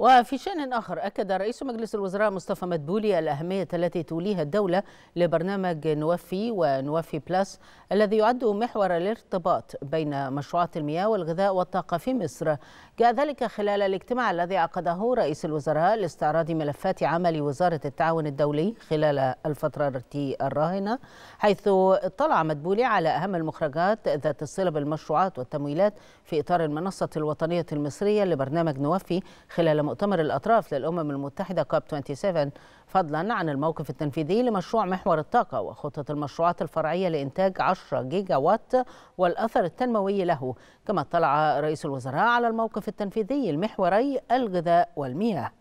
وفي شأن آخر أكد رئيس مجلس الوزراء مصطفى مدبولي الأهمية التي توليها الدولة لبرنامج نوفي ونوفي بلس الذي يعد محور الارتباط بين مشروعات المياه والغذاء والطاقة في مصر جاء ذلك خلال الاجتماع الذي عقده رئيس الوزراء لاستعراض ملفات عمل وزارة التعاون الدولي خلال الفترة الراهنة حيث اطلع مدبولي على أهم المخرجات ذات الصلة بالمشروعات والتمويلات في إطار المنصة الوطنية المصرية لبرنامج نوفي خلال مؤتمر الأطراف للأمم المتحدة كوب 27 فضلا عن الموقف التنفيذي لمشروع محور الطاقة وخطة المشروعات الفرعية لإنتاج 10 جيجا وات والأثر التنموي له كما اطلع رئيس الوزراء على الموقف التنفيذي المحوري الغذاء والمياه